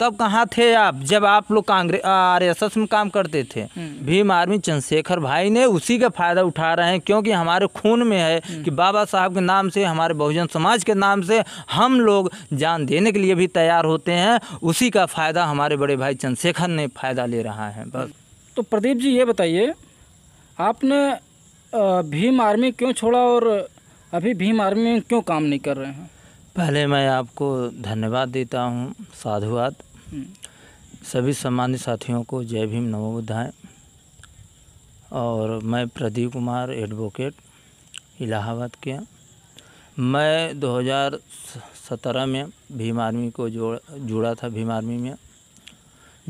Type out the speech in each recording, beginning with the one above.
तब कहाँ थे आप जब आप लोग कांग्रेस आर एस एस में काम करते थे हम्म। भीम आर्मी चंद्रशेखर भाई ने उसी का फायदा उठा रहे हैं क्योंकि हमारे खून में है हम्म। कि बाबा साहब के नाम से हमारे बहुजन समाज के नाम से हम लोग जान देने के लिए भी तैयार होते हैं उसी का फायदा हमारे बड़े भाई चंद्रशेखर ने फायदा ले रहा है बस तो प्रदीप जी ये बताइए आपने भीम आर्मी क्यों छोड़ा और अभी भीम आर्मी में क्यों काम नहीं कर रहे हैं पहले मैं आपको धन्यवाद देता हूँ साधुवाद हम्म। सभी सामान्य साथियों को जय भीम नमो और मैं प्रदीप कुमार एडवोकेट इलाहाबाद के मैं 2017 में भीम आर्मी को जोड़ जुड़ा था भीम आर्मी में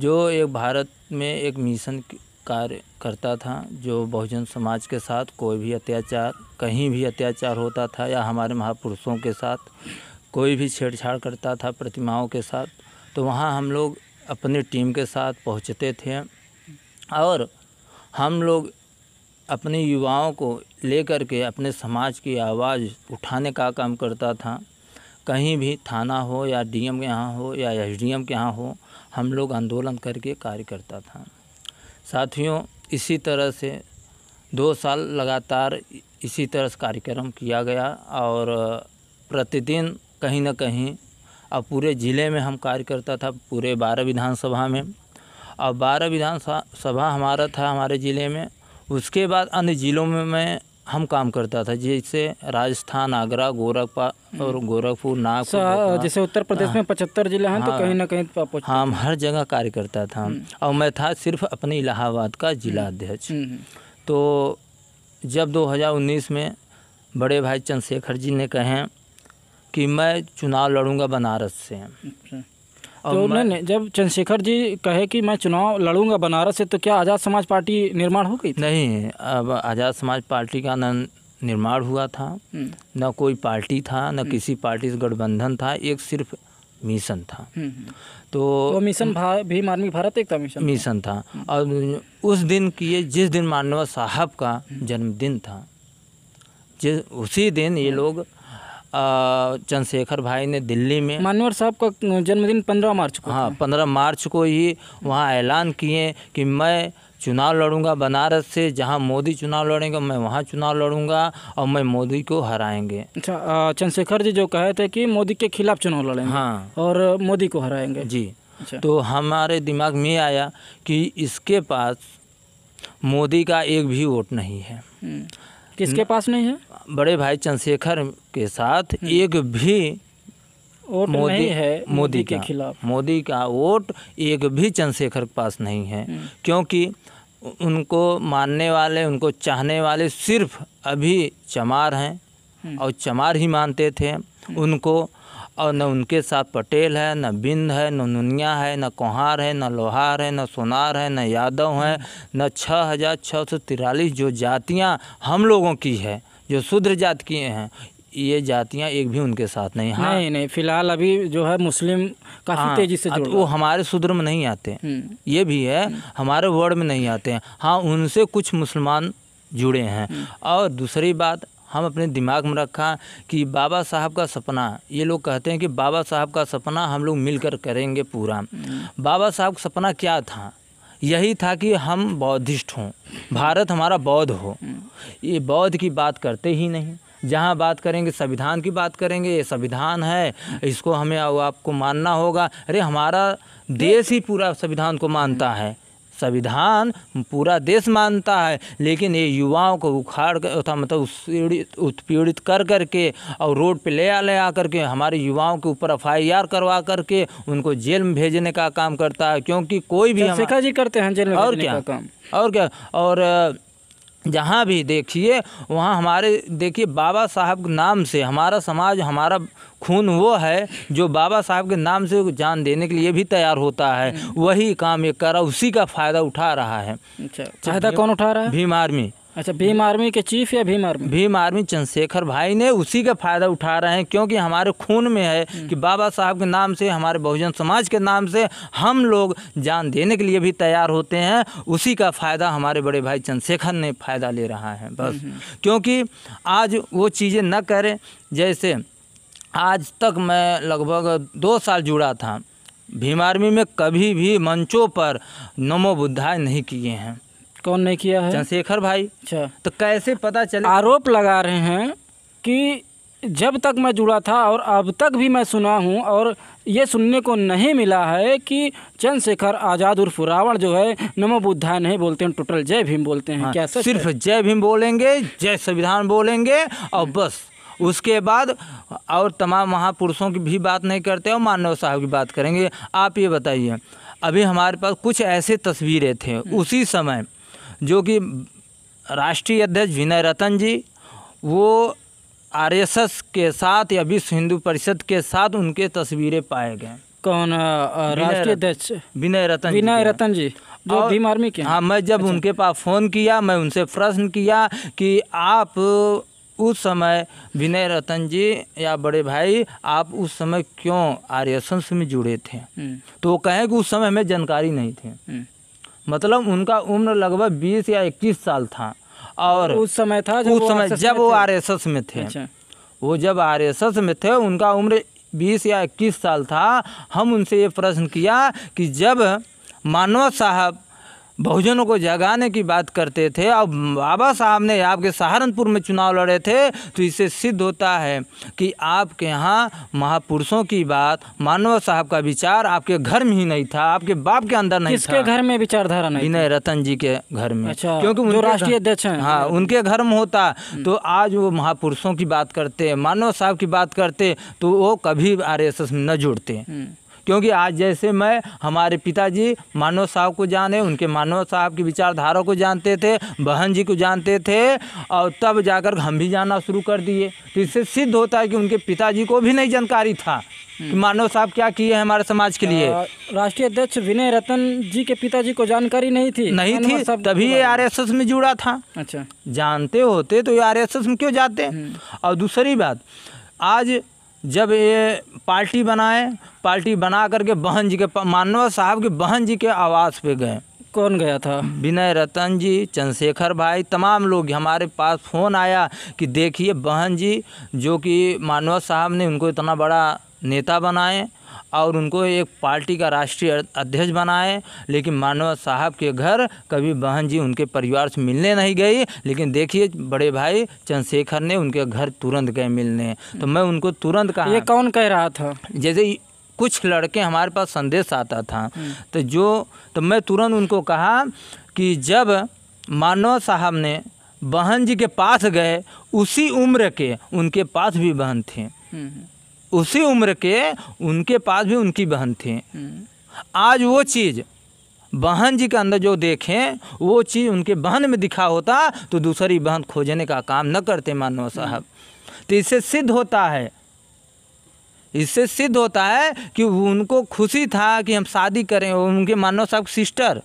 जो एक भारत में एक मिशन कार्य करता था जो बहुजन समाज के साथ कोई भी अत्याचार कहीं भी अत्याचार होता था या हमारे महापुरुषों के साथ कोई भी छेड़छाड़ करता था प्रतिमाओं के साथ तो वहाँ हम लोग अपनी टीम के साथ पहुँचते थे और हम लोग अपने युवाओं को लेकर के अपने समाज की आवाज़ उठाने का काम करता था कहीं भी थाना हो या डीएम के यहाँ हो या एसडीएम के यहाँ हो हम लोग आंदोलन करके कार्य करता था साथियों इसी तरह से दो साल लगातार इसी तरह से कार्यक्रम किया गया और प्रतिदिन कहीं ना कहीं अब पूरे ज़िले में हम कार्य करता था पूरे बारह विधानसभा में और बारह विधानसभा हमारा था हमारे ज़िले में उसके बाद अन्य ज़िलों में मैं हम काम करता था जैसे राजस्थान आगरा गोरखपुर और हम्म। गोरखपुर नागपुर जैसे उत्तर प्रदेश में हाँ। पचहत्तर जिले हैं तो हाँ। कहीं ना कहीं तो हाँ, हम हर जगह कार्य करता था हम्म। और मैं था सिर्फ अपने इलाहाबाद का हम्म। जिला अध्यक्ष तो जब 2019 में बड़े भाई चंद्रशेखर जी ने कहे कि मैं चुनाव लड़ूंगा बनारस से अच्छा। तो नहीं जब चंद्रशेखर जी कहे कि मैं चुनाव लड़ूंगा बनारस से तो क्या आज़ाद समाज पार्टी निर्माण हो गई नहीं अब आज़ाद समाज पार्टी का न निर्माण हुआ था हम्म। न कोई पार्टी था न हम्म। किसी पार्टी से गठबंधन था एक सिर्फ मिशन था हम्म, तो, तो मिशन भीम आर्मी भारत एक था मिशन मिशन था और उस दिन किए जिस दिन मानवा साहब का जन्मदिन था जिस उसी दिन ये लोग चंद्रशेखर भाई ने दिल्ली में मानवर साहब का जन्मदिन पंद्रह मार्च को हाँ पंद्रह मार्च को ही वहाँ ऐलान किए कि मैं चुनाव लड़ूंगा बनारस से जहां मोदी चुनाव लड़ेंगे मैं वहां चुनाव लड़ूंगा और मैं मोदी को हराएंगे अच्छा चंद्रशेखर जी जो कहे थे कि मोदी के खिलाफ चुनाव लड़ेंगे हाँ और मोदी को हराएंगे जी अच्छा। तो हमारे दिमाग में आया कि इसके पास मोदी का एक भी वोट नहीं है हम्म। किसके पास नहीं है बड़े भाई चंद्रशेखर के साथ हम्म। एक भी मोदी है मोदी के खिलाफ मोदी का वोट एक भी चंद्रशेखर के पास नहीं है हम्म। क्योंकि उनको मानने वाले उनको चाहने वाले सिर्फ अभी चमार हैं हम्म। और चमार ही मानते थे उनको और न उनके साथ पटेल है न बिंद है न नुनिया है न कोहार है न लोहार है न सोनार है न यादव है न छः हज़ार छः सौ तिरालीस जो जातियाँ हम लोगों की है जो शूद्र जात किए हैं ये जातियाँ एक भी उनके साथ नहीं हाँ नहीं नहीं फिलहाल अभी जो है मुस्लिम काफ़ी हाँ, तेज़ी से वो हमारे शूद्र में नहीं आते हम्म। ये भी है हम्म। हमारे वर्ड में नहीं आते हैं हाँ उनसे कुछ मुसलमान जुड़े हैं हम्म। और दूसरी बात हम अपने दिमाग में रखा कि बाबा साहब का सपना ये लोग कहते हैं कि बाबा साहब का सपना हम लोग मिलकर करेंगे पूरा बाबा साहब का सपना क्या था यही था कि हम बौद्धिस्ट हों भारत हमारा बौद्ध हो हम्म। ये बौद्ध की बात करते ही नहीं जहाँ बात करेंगे संविधान की बात करेंगे ये संविधान है इसको हमें आपको मानना होगा अरे हमारा देश ही पूरा संविधान को मानता है संविधान पूरा देश मानता है लेकिन ये युवाओं को उखाड़ कर था मतलब उत्पीड़ित कर करके और रोड पे ले आ ले आ करके हमारे युवाओं के ऊपर एफ करवा करके उनको जेल में भेजने का काम करता है क्योंकि कोई भी शेखा जी करते हैं जेल में और क्या काम और क्या और जहाँ भी देखिए वहाँ हमारे देखिए बाबा साहब के नाम से हमारा समाज हमारा खून वो है जो बाबा साहब के नाम से जान देने के लिए भी तैयार होता है हम्म। वही काम ये कर रहा उसी का फ़ायदा उठा रहा है फायदा अच्छा, तो कौन उठा रहा है भीम आर्मी अच्छा भीम आर्मी के चीफ या भीम आर्मी भीम आर्मी चंद्रशेखर भाई ने उसी का फ़ायदा उठा रहे हैं क्योंकि हमारे खून में है हम्म। कि बाबा साहब के नाम से हमारे बहुजन समाज के नाम से हम लोग जान देने के लिए भी तैयार होते हैं उसी का फ़ायदा हमारे बड़े भाई चंद्रशेखर ने फ़ायदा ले रहा है बस हम्म, हम्म। क्योंकि आज वो चीज़ें न करें जैसे आज तक मैं लगभग दो साल जुड़ा था भीम आर्मी में कभी भी मंचों पर नमो बुद्धाएँ नहीं किए हैं कौन ने किया है चंद्रशेखर भाई अच्छा तो कैसे पता चले आरोप लगा रहे हैं कि जब तक मैं जुड़ा था और अब तक भी मैं सुना हूँ और ये सुनने को नहीं मिला है कि चंद्रशेखर आज़ाद उर्फ रावण जो है नमो बुद्धा नहीं बोलते हैं टोटल जय भीम बोलते हैं हाँ, क्या सिर्फ जय भीम बोलेंगे जय संविधान बोलेंगे और हाँ। बस उसके बाद और तमाम महापुरुषों की भी बात नहीं करते और मानव साहब की बात करेंगे आप ये बताइए अभी हमारे पास कुछ ऐसे तस्वीरें थे हाँ। उसी समय जो कि राष्ट्रीय अध्यक्ष विनय रतन जी वो आरएसएस के साथ या विश्व हिंदू परिषद के साथ उनके तस्वीरें पाए गए कौन राष्ट्रीय अध्यक्ष विनय रतन विनय रतन जी जो भीम आर्मी के हाँ मैं जब अच्छा। उनके पास फ़ोन किया मैं उनसे प्रश्न किया कि आप उस समय विनय रतन जी या बड़े भाई आप उस समय क्यों आर्यसंस में जुड़े थे हम्म। तो वो कहें कि उस समय हमें जानकारी नहीं थी हम्म। मतलब उनका उम्र लगभग बीस या इक्कीस साल था और उस समय था जब उस समय जब वो आर एस एस में थे अच्छा। वो जब आर एस एस में थे उनका उम्र बीस या इक्कीस साल था हम उनसे ये प्रश्न किया कि जब मानव साहब बहुजनों को जगाने की बात करते थे और बाबा साहब ने आपके सहारनपुर में चुनाव लड़े थे तो इससे सिद्ध होता है कि आपके यहाँ महापुरुषों की बात मानव साहब का विचार आपके घर में ही नहीं था आपके बाप के अंदर नहीं किसके था घर में विचारधारा नहीं विनय रतन जी के घर में अच्छा, क्योंकि जो राष्ट्रीय अध्यक्ष हैं हाँ उनके घर में होता हम्म। तो आज वो महापुरुषों की बात करते मानव साहब की बात करते तो वो कभी आर में न जुड़ते हम्म। क्योंकि आज जैसे मैं हमारे पिताजी मानव साहब को जाने उनके मानव साहब की विचारधारा को जानते थे बहन जी को जानते थे और तब जाकर हम भी जाना शुरू कर दिए तो इससे सिद्ध होता है कि उनके पिताजी को भी नहीं जानकारी था कि हम्म। मानव साहब क्या किए हैं हमारे समाज के लिए राष्ट्रीय अध्यक्ष विनय रतन जी के पिताजी को जानकारी नहीं थी नहीं थी तभी ये आर में जुड़ा था अच्छा जानते होते तो ये आर में क्यों जाते हम्म। और दूसरी बात आज जब ये पार्टी बनाए पार्टी बना करके बहन जी के मानव साहब के बहन जी के आवास पे गए कौन गया था विनय रतन जी चंद्रशेखर भाई तमाम लोग हमारे पास फ़ोन आया कि देखिए बहन जी जो कि मानव साहब ने उनको इतना बड़ा नेता बनाए और उनको एक पार्टी का राष्ट्रीय अध्यक्ष बनाए लेकिन मानव साहब के घर कभी बहन जी उनके परिवार से मिलने नहीं गई लेकिन देखिए बड़े भाई चंद्रशेखर ने उनके घर तुरंत गए मिलने तो मैं उनको तुरंत कहा ये कौन कह रहा था जैसे कुछ लड़के हमारे पास संदेश आता था हम्म। तो जो तो मैं तुरंत उनको कहा कि जब मानव साहब ने बहन जी के पास गए उसी उम्र के उनके पास भी बहन थे हम्म, हम्म। उसी उम्र के उनके पास भी उनकी बहन थी आज वो चीज़ बहन जी के अंदर जो देखें वो चीज़ उनके बहन में दिखा होता तो दूसरी बहन खोजने का काम न करते मानव साहब तो इससे सिद्ध होता है इससे सिद्ध होता है कि उनको खुशी था कि हम शादी करें उनके मानव साहब सिस्टर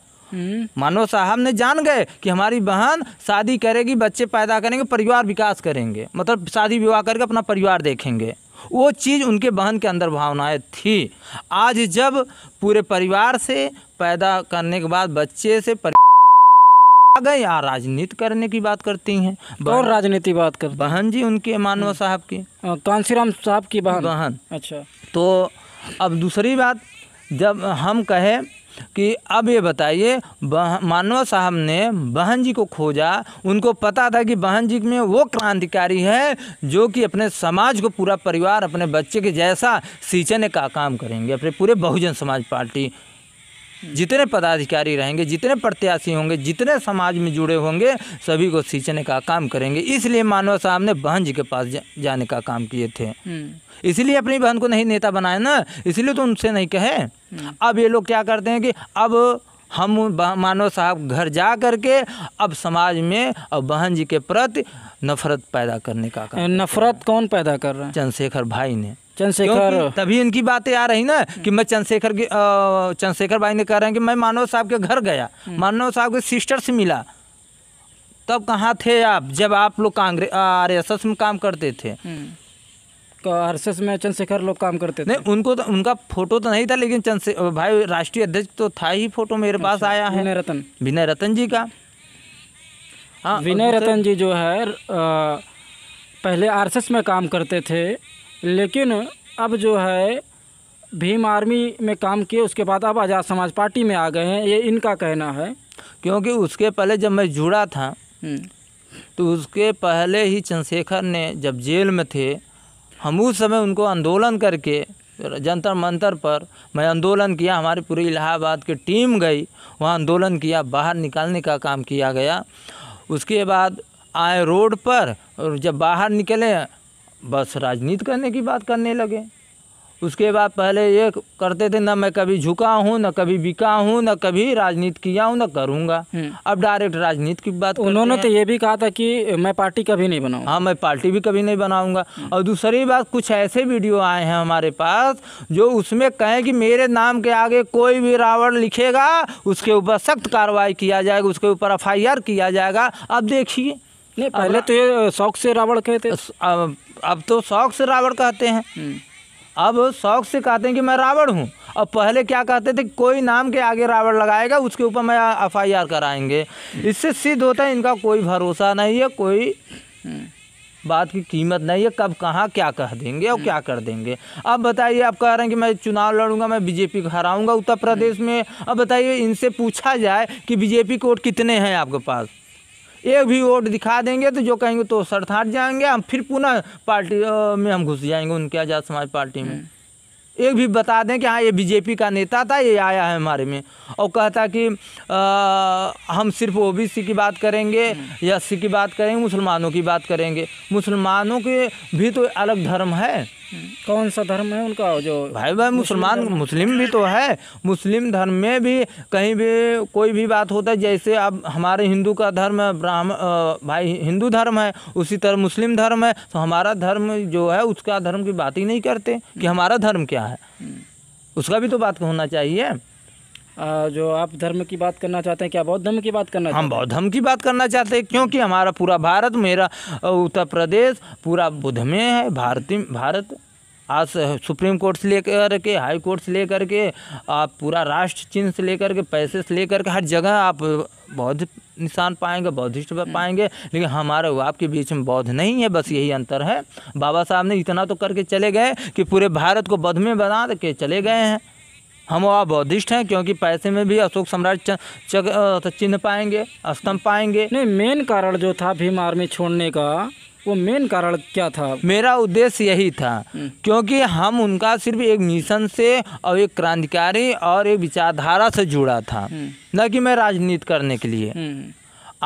मानव साहब ने जान गए कि हमारी बहन शादी करेगी बच्चे पैदा करेंगे परिवार विकास करेंगे मतलब शादी विवाह करके अपना परिवार देखेंगे वो चीज़ उनके बहन के अंदर भावनाएं थी आज जब पूरे परिवार से पैदा करने के बाद बच्चे से आ गए यहाँ राजनीति करने की बात करती हैं और राजनीति बात कर बहन जी उनके मानव हम्म। साहब की कांसीराम साहब की बहन बहन अच्छा तो अब दूसरी बात जब हम कहें कि अब ये बताइए मानव साहब ने बहन जी को खोजा उनको पता था कि बहन जी में वो क्रांतिकारी है जो कि अपने समाज को पूरा परिवार अपने बच्चे के जैसा सींचने का काम करेंगे अपने पूरे बहुजन समाज पार्टी जितने पदाधिकारी रहेंगे जितने प्रत्याशी होंगे जितने समाज में जुड़े होंगे सभी को सींचने का काम करेंगे इसलिए मानव साहब ने बहन जी के पास जा, जाने का काम किए थे हम्म। इसलिए अपनी बहन को नहीं नेता बनाए ना इसलिए तो उनसे नहीं कहे हम्म। अब ये लोग क्या करते हैं कि अब हम मानव साहब घर जा करके अब समाज में अब बहन जी के प्रति नफरत पैदा करने का काम नफरत कौन पैदा कर रहा है चंद्रशेखर भाई ने चंद्रशेखर तभी इनकी बातें आ रही ना कि मैं चंद्रशेखर की चंद्रशेखर भाई ने कह रहे हैं कि मैं मानव साहब के घर गया हम्म। मानव साहब के सिस्टर से मिला तब कहाँ थे आप जब आप लोग कांग्रेस आर एस एस में काम करते थे आर एस एस में चंद्रशेखर लोग काम करते थे नहीं उनको तो उनका फोटो तो नहीं था लेकिन चंद्रशेखर भाई राष्ट्रीय अध्यक्ष तो था ही फोटो मेरे अच्छा, पास आया है विनय रतन विनय रतन जी का हाँ विनय रतन जी जो है पहले आरएसएस में काम करते थे लेकिन अब जो है भीम आर्मी में काम किए उसके बाद अब आज़ाद समाज पार्टी में आ गए हैं ये इनका कहना है क्योंकि उसके पहले जब मैं जुड़ा था हम्म। तो उसके पहले ही चंद्रशेखर ने जब जेल में थे हम उस समय उनको आंदोलन करके जंतर मंतर पर मैं आंदोलन किया हमारे पूरे इलाहाबाद की टीम गई वहाँ आंदोलन किया बाहर निकालने का काम किया गया उसके बाद आए रोड पर और जब बाहर निकले बस राजनीति करने की बात करने लगे उसके बाद पहले ये करते थे ना मैं कभी झुका हूँ ना कभी बिका हूँ ना कभी राजनीति किया हूँ ना करूँगा हम्म। अब डायरेक्ट राजनीति की बात उन्होंने तो ये भी कहा था कि मैं पार्टी कभी नहीं बनाऊँ हाँ मैं पार्टी भी कभी नहीं बनाऊँगा हम्म। और दूसरी बात कुछ ऐसे वीडियो आए हैं हमारे पास जो उसमें कहें कि मेरे नाम के आगे कोई भी रावण लिखेगा उसके ऊपर सख्त कार्रवाई किया जाएगा उसके ऊपर एफ किया जाएगा अब देखिए नहीं पहले तो ये शौक से रावण कहते अब, तो शौक से रावण कहते हैं हम्म। अब शौक से कहते हैं कि मैं रावण हूँ अब पहले क्या कहते थे कोई नाम के आगे रावण लगाएगा उसके ऊपर मैं एफ आई आर कराएंगे हम्म। इससे सिद्ध होता है इनका कोई भरोसा नहीं है कोई हम्म। बात की कीमत नहीं है कब कहाँ क्या कह देंगे और क्या कर देंगे अब बताइए आप कह रहे हैं कि मैं चुनाव लड़ूंगा मैं बीजेपी को हराऊंगा उत्तर प्रदेश में अब बताइए इनसे पूछा जाए कि बीजेपी कोट कितने हैं आपके पास एक भी वोट दिखा देंगे तो जो कहेंगे तो सर थाट जाएंगे हम फिर पुनः पार्टी में हम घुस जाएंगे उनके आज़ाद समाज पार्टी में हम्म। एक भी बता दें कि हाँ ये बीजेपी का नेता था ये आया है हमारे में और कहता कि आ, हम सिर्फ ओबीसी की बात करेंगे हम्म। या सी की बात करेंगे मुसलमानों की बात करेंगे मुसलमानों के भी तो अलग धर्म है कौन सा धर्म है उनका जो भाई भाई मुसलमान मुस्लिम भी तो है मुस्लिम धर्म में भी कहीं भी कोई भी बात होता है जैसे अब हमारे हिंदू का धर्म है ब्राह्मण भाई हिंदू धर्म है उसी तरह मुस्लिम धर्म है तो हमारा धर्म जो है उसका धर्म की बात ही नहीं करते कि हमारा धर्म क्या है हम्म। उसका भी तो बात होना चाहिए जो आप धर्म की बात करना चाहते हैं क्या बौद्ध धर्म की बात करना हम बौद्ध धर्म की बात करना चाहते हैं क्योंकि हमारा पूरा भारत मेरा उत्तर प्रदेश पूरा बुद्ध में है भारतीय भारत आज सुप्रीम कोर्ट से लेकर के हाई कोर्ट से लेकर के आप पूरा राष्ट्र चिन्ह से लेकर के पैसे से लेकर के हर जगह आप बौद्ध निशान पाएंगे बौद्धिस्ट हम्म। पाएंगे लेकिन हमारे आपके बीच में बौद्ध नहीं है बस यही अंतर है बाबा साहब ने इतना तो करके चले गए कि पूरे भारत को बौद्ध में बना के चले गए हैं हम वहाँ बौद्धिस्ट हैं क्योंकि पैसे में भी अशोक सम्राट तो चिन्ह पाएंगे स्तंभ पाएंगे नहीं मेन कारण जो था भीम आर्मी छोड़ने का वो मेन कारण क्या था मेरा उद्देश्य यही था हम्म। क्योंकि हम उनका सिर्फ एक मिशन से और एक क्रांतिकारी और एक विचारधारा से जुड़ा था हम्म। न कि मैं राजनीति करने के लिए हम्म।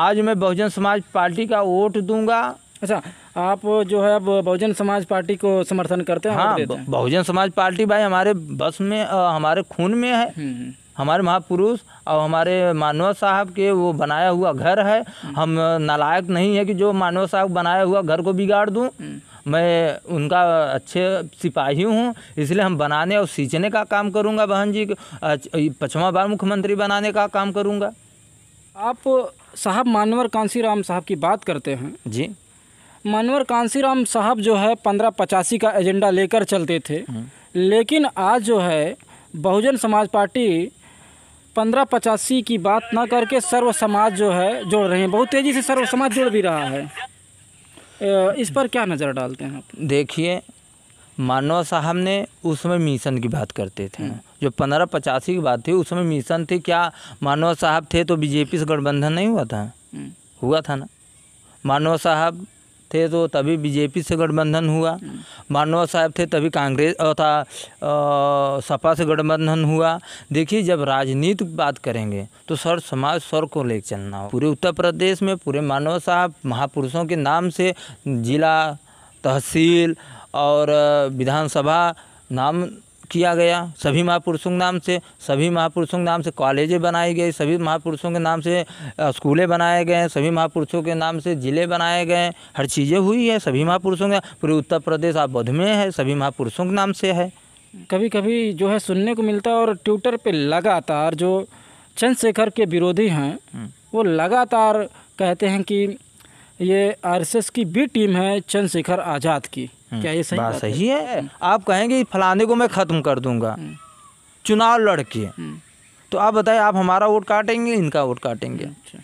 आज मैं बहुजन समाज पार्टी का वोट दूंगा अच्छा आप जो है अब बहुजन समाज पार्टी को समर्थन करते हैं हाँ बहुजन समाज पार्टी भाई हमारे बस में आ, हमारे खून में है हम्म, हम्म। हमारे महापुरुष और हमारे मानव साहब के वो बनाया हुआ घर है हम्म। हम नालायक नहीं है कि जो मानव साहब बनाया हुआ घर को बिगाड़ दूँ मैं उनका अच्छे सिपाही हूँ इसलिए हम बनाने और सींचने का काम करूँगा बहन जी पचवा बार मुख्यमंत्री बनाने का काम करूँगा आप साहब मानवर कांसी राम साहब की बात करते हैं जी मनोहर कांसीराम साहब जो है पंद्रह पचासी का एजेंडा लेकर चलते थे हम्म। लेकिन आज जो है बहुजन समाज पार्टी पंद्रह पचासी की बात ना करके सर्व समाज जो है जोड़ रहे हैं बहुत तेज़ी से सर्व समाज जोड़ भी रहा है इस पर क्या नज़र डालते हैं आप देखिए मानव साहब ने उस समय मिशन की बात करते थे हम्म। जो पंद्रह पचासी की बात थी उस समय मिशन थी क्या मानव साहब थे तो बीजेपी से गठबंधन नहीं हुआ था हम्म। हुआ था ना मानव साहब थे तो तभी बीजेपी से गठबंधन हुआ मानवा साहब थे तभी कांग्रेस था सपा से गठबंधन हुआ देखिए जब राजनीति बात करेंगे तो सर समाज सर को ले चलना हो पूरे उत्तर प्रदेश में पूरे मानव साहब महापुरुषों के नाम से जिला तहसील और विधानसभा नाम किया गया सभी महापुरुषों के नाम से सभी महापुरुषों के नाम से कॉलेजें बनाई गई सभी महापुरुषों के नाम से स्कूलें बनाए गए सभी महापुरुषों के नाम से ज़िले बनाए गए हर चीज़ें हुई है सभी महापुरुषों के पूरे उत्तर प्रदेश आप बध में है सभी महापुरुषों के नाम से है कभी कभी जो है सुनने को मिलता है और ट्विटर पर लगातार जो चंद्रशेखर के विरोधी हैं हम्म। वो लगातार कहते हैं कि ये आरएसएस की बी टीम है चंद्रशेखर आज़ाद की हम्म, क्या ये सही बात सही है, आप कहेंगे फलाने को मैं ख़त्म कर दूंगा हम्म। चुनाव लड़के हम्म। तो आप बताए आप हमारा वोट काटेंगे इनका वोट काटेंगे अच्छा।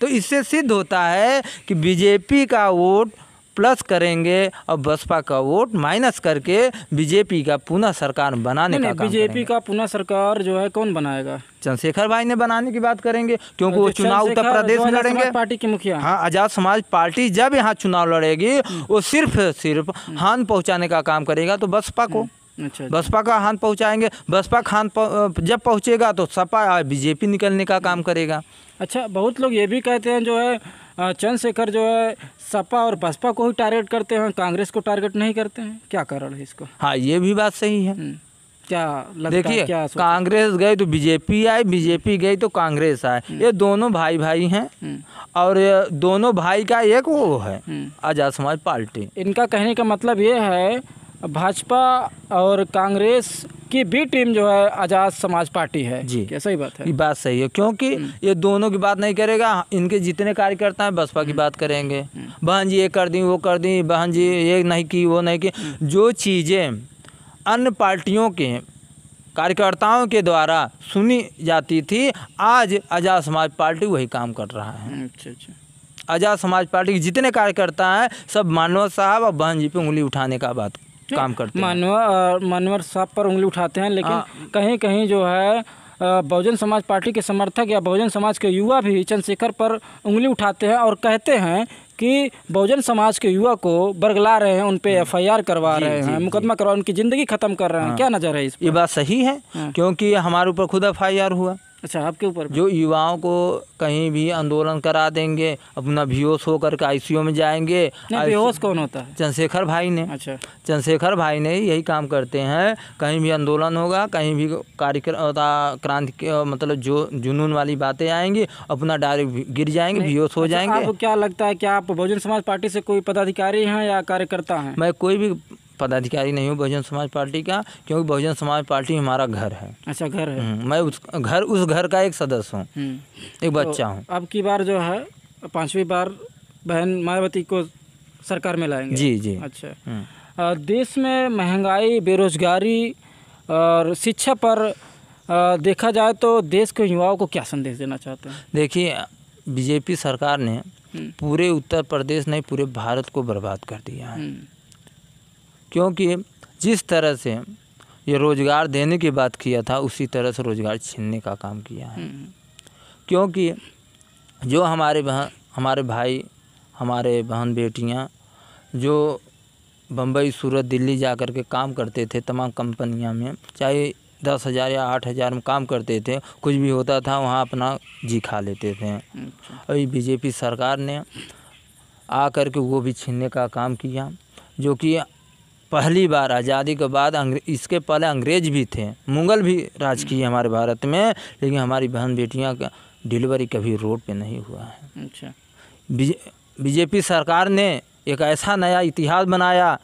तो इससे सिद्ध होता है कि बीजेपी का वोट प्लस करेंगे और बसपा का वोट माइनस करके बीजेपी का पुनः सरकार बनाने का बीजेपी का पुनः सरकार जो है कौन बनाएगा चंद्रशेखर भाई ने बनाने की बात करेंगे क्योंकि वो अच्छा, चुनाव उत्तर प्रदेश में लड़ेंगे पार्टी के मुखिया हाँ आजाद समाज पार्टी जब यहाँ चुनाव लड़ेगी वो सिर्फ सिर्फ हान पहुँचाने का काम करेगा तो बसपा को हम्म, अच्छा, अच्छा बसपा का हान पहुंचाएंगे बसपा खान जब पहुंचेगा तो सपा बीजेपी निकलने का काम करेगा अच्छा बहुत लोग ये भी कहते हैं जो है चंद्रशेखर जो है सपा और बसपा को ही टारगेट करते हैं कांग्रेस को टारगेट नहीं करते हैं क्या कारण है इसको हाँ ये भी बात सही है हम्म, क्या देखिए कांग्रेस गई तो बीजेपी आए बीजेपी गई तो कांग्रेस आए हम्म। ये दोनों भाई भाई हैं हम्म। और दोनों भाई का एक वो है आजाद समाज पार्टी इनका कहने का मतलब ये है भाजपा और कांग्रेस की बी टीम जो है आज़ाद समाज पार्टी है जी क्या सही बात है ये बात सही है क्योंकि हम्म। ये दोनों की बात नहीं करेगा इनके जितने कार्यकर्ता हैं बसपा की हम्म। बात करेंगे हम्म। बहन जी ये कर दी वो कर दी बहन जी ये नहीं की वो नहीं की जो चीज़ें अन्य पार्टियों के कार्यकर्ताओं के द्वारा सुनी जाती थी आज आज़ाद समाज पार्टी वही काम कर रहा है अच्छा अच्छा आज़ाद समाज पार्टी के जितने कार्यकर्ता हैं सब मानव साहब और बहन जी पे उंगली उठाने का बात काम करते मानवर मानवर साहब पर उंगली उठाते हैं लेकिन हाँ। कहीं कहीं जो है बहुजन समाज पार्टी के समर्थक या बहुजन समाज के युवा भी चंद्रशेखर पर उंगली उठाते हैं और कहते हैं कि बहुजन समाज के युवा को बरगला रहे हैं उन पे हाँ। एफ करवा रहे हैं मुकदमा करवा उनकी ज़िंदगी ख़त्म कर रहे हैं हाँ। क्या नज़र है इस ये बात सही है क्योंकि हमारे ऊपर खुद एफ हुआ अच्छा आपके ऊपर जो युवाओं को कहीं भी आंदोलन करा देंगे अपना बेहोश होकर के आई में जाएंगे बेहोश कौन होता है चंद्रशेखर भाई ने अच्छा चंद्रशेखर भाई ने यही काम करते हैं कहीं भी आंदोलन होगा कहीं भी कार्यक्रम क्रांति मतलब जो जुनून वाली बातें आएंगी अपना डायरेक्ट गिर जाएंगे बेहोश हो अच्छा, जाएंगे आपको क्या लगता है क्या आप बहुजन समाज पार्टी से कोई पदाधिकारी हैं या कार्यकर्ता हैं मैं कोई भी पदाधिकारी नहीं हूँ बहुजन समाज पार्टी का क्योंकि बहुजन समाज पार्टी हमारा घर है अच्छा घर है हम्म, मैं उस घर उस घर का एक सदस्य हूँ हम्म। एक तो बच्चा हूँ अब की बार जो है पांचवी बार बहन मायावती को सरकार में लाएंगे जी जी अच्छा हम्म। देश में महंगाई बेरोजगारी और शिक्षा पर देखा जाए तो देश के युवाओं को क्या संदेश देना चाहते हैं देखिए बीजेपी सरकार ने पूरे उत्तर प्रदेश नहीं पूरे भारत को बर्बाद कर दिया है क्योंकि जिस तरह से ये रोज़गार देने की बात किया था उसी तरह से रोज़गार छीनने का काम किया है हम्म। क्योंकि जो हमारे बहन हमारे भाई हमारे बहन बेटियां जो बम्बई सूरत दिल्ली जा कर के काम करते थे तमाम कंपनियां में चाहे दस हज़ार या आठ हज़ार में काम करते थे कुछ भी होता था वहाँ अपना जी खा लेते थे और अच्छा। बीजेपी सरकार ने आ के वो भी छीनने का काम किया जो कि पहली बार आज़ादी के बाद इसके पहले अंग्रेज भी थे मुग़ल भी राज किए हमारे भारत में लेकिन हमारी बहन बेटियाँ का डिलीवरी कभी रोड पे नहीं हुआ है अच्छा बीजेपी सरकार ने एक ऐसा नया इतिहास बनाया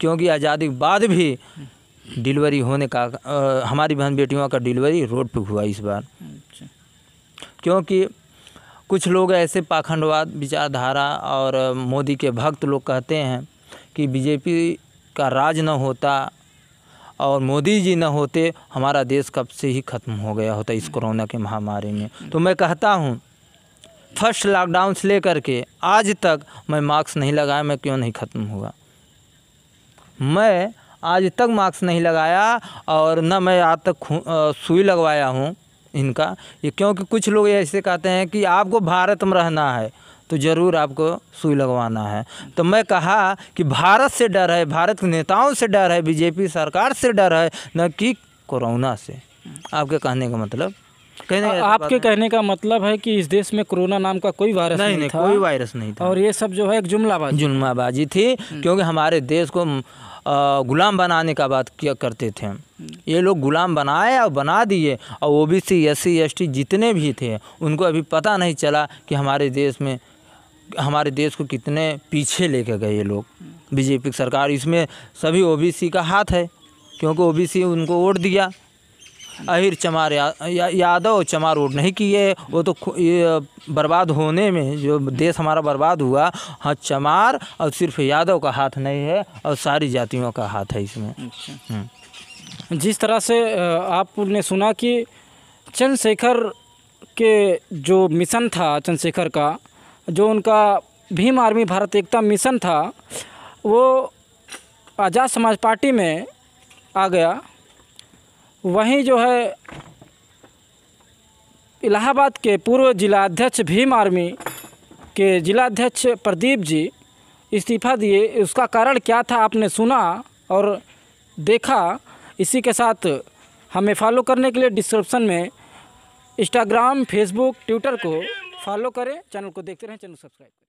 क्योंकि आज़ादी के बाद भी डिलीवरी होने का आ, हमारी बहन बेटियों का डिलीवरी रोड पे हुआ इस बार अच्छा। क्योंकि कुछ लोग ऐसे पाखंडवाद विचारधारा और मोदी के भक्त लोग कहते हैं कि बीजेपी का राज न होता और मोदी जी न होते हमारा देश कब से ही ख़त्म हो गया होता इस कोरोना के महामारी में तो मैं कहता हूँ फर्स्ट लॉकडाउन से लेकर के आज तक मैं मास्क नहीं लगाया मैं क्यों नहीं ख़त्म हुआ मैं आज तक मास्क नहीं लगाया और न मैं आज तक सुई लगवाया हूँ इनका ये क्योंकि कुछ लोग ऐसे कहते हैं कि आपको भारत में रहना है तो ज़रूर आपको सुई लगवाना है तो मैं कहा कि भारत से डर है भारत के नेताओं से डर है बीजेपी सरकार से डर है न कि कोरोना से आपके कहने का मतलब कहने आपके कहने का मतलब है कि इस देश में कोरोना नाम का कोई वायरस नहीं, नहीं था कोई वायरस नहीं था और ये सब जो है एक जुमलाबाजी जुमलाबाजी थी हम्म। क्योंकि हमारे देश को गुलाम बनाने का बात किया करते थे हम्म। ये लोग गुलाम बनाए और बना दिए और O B C S C S T जितने भी थे उनको अभी पता नहीं चला कि हमारे देश में हमारे देश को कितने पीछे लेके गए ये लोग बीजेपी की सरकार इसमें सभी ओबीसी का हाथ है क्योंकि ओबीसी उनको वोट दिया अहिर चमार या, या, यादव चमार वोट नहीं किए वो तो ये बर्बाद होने में जो देश हमारा बर्बाद हुआ हाँ चमार और सिर्फ यादव का हाथ नहीं है और सारी जातियों का हाथ है इसमें अच्छा। हम्म। जिस तरह से आपने सुना कि चंद्रशेखर के जो मिशन था चंद्रशेखर का जो उनका भीम आर्मी भारत एकता मिशन था वो आज़ाद समाज पार्टी में आ गया वहीं जो है इलाहाबाद के पूर्व जिला अध्यक्ष भीम आर्मी के जिला अध्यक्ष प्रदीप जी इस्तीफा दिए उसका कारण क्या था आपने सुना और देखा इसी के साथ हमें फॉलो करने के लिए डिस्क्रिप्शन में इंस्टाग्राम फेसबुक ट्विटर को फॉलो करें चैनल को देखते रहें चैनल सब्सक्राइब करें